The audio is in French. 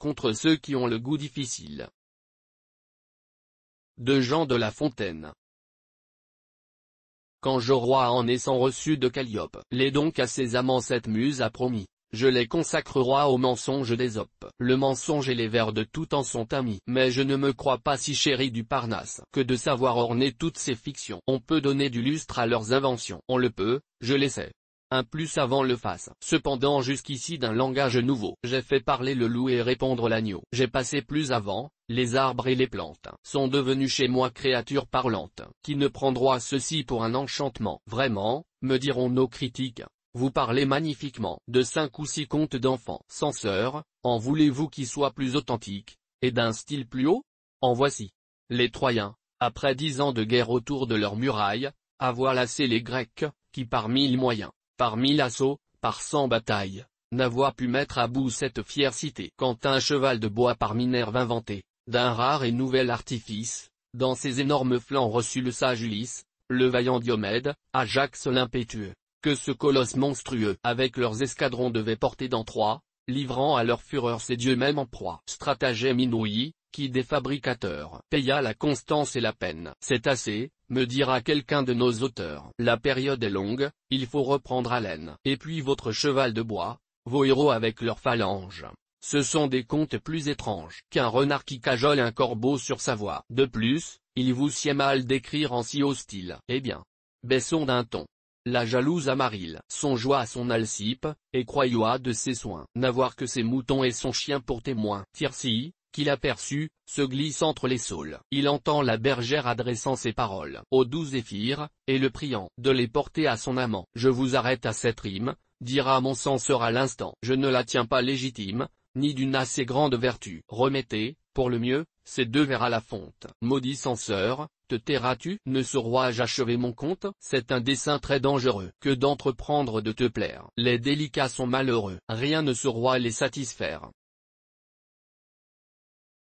contre ceux qui ont le goût difficile. De Jean de La Fontaine Quand je roi en naissant reçu de Calliope, les donc à ses amants cette muse a promis, je les consacrerai au mensonge d'Ésope. Le mensonge et les vers de tout en sont amis. Mais je ne me crois pas si chéri du Parnasse que de savoir orner toutes ces fictions. On peut donner du lustre à leurs inventions. On le peut, je les sais. Un plus avant le face. Cependant jusqu'ici d'un langage nouveau. J'ai fait parler le loup et répondre l'agneau. J'ai passé plus avant, les arbres et les plantes sont devenus chez moi créatures parlantes. Qui ne prendront ceci pour un enchantement Vraiment, me diront nos critiques. Vous parlez magnifiquement de cinq ou six contes d'enfants. Censeur, en voulez-vous qui soit plus authentique, et d'un style plus haut En voici. Les Troyens, après dix ans de guerre autour de leurs murailles, avoir lassé les Grecs, qui par mille moyens, par mille assauts, par cent batailles, n'avoir pu mettre à bout cette fière cité. Quand un cheval de bois par Minerve inventé, d'un rare et nouvel artifice, dans ses énormes flancs reçut le sage Ulysse, le vaillant Diomède, Ajax l'impétueux, que ce colosse monstrueux avec leurs escadrons devait porter dans trois, livrant à leur fureur ces dieux mêmes en proie. Stratagème inouï, qui des fabricateurs paya la constance et la peine. C'est assez, me dira quelqu'un de nos auteurs. La période est longue, il faut reprendre haleine. Et puis votre cheval de bois, vos héros avec leurs phalanges. Ce sont des contes plus étranges qu'un renard qui cajole un corbeau sur sa voix De plus, il vous sied mal d'écrire en si hostile. Eh bien. Baissons d'un ton. La jalouse Amarille, son joie à son Alcipe, et à de ses soins. N'avoir que ses moutons et son chien pour témoins. Tircy qu'il aperçut, se glisse entre les saules. Il entend la bergère adressant ses paroles aux douze éphires, et le priant de les porter à son amant. Je vous arrête à cette rime, dira mon censeur à l'instant. Je ne la tiens pas légitime, ni d'une assez grande vertu. Remettez, pour le mieux, ces deux vers à la fonte. Maudit censeur, te tairas-tu Ne saurais-je achever mon compte C'est un dessein très dangereux que d'entreprendre de te plaire. Les délicats sont malheureux. Rien ne roi les satisfaire.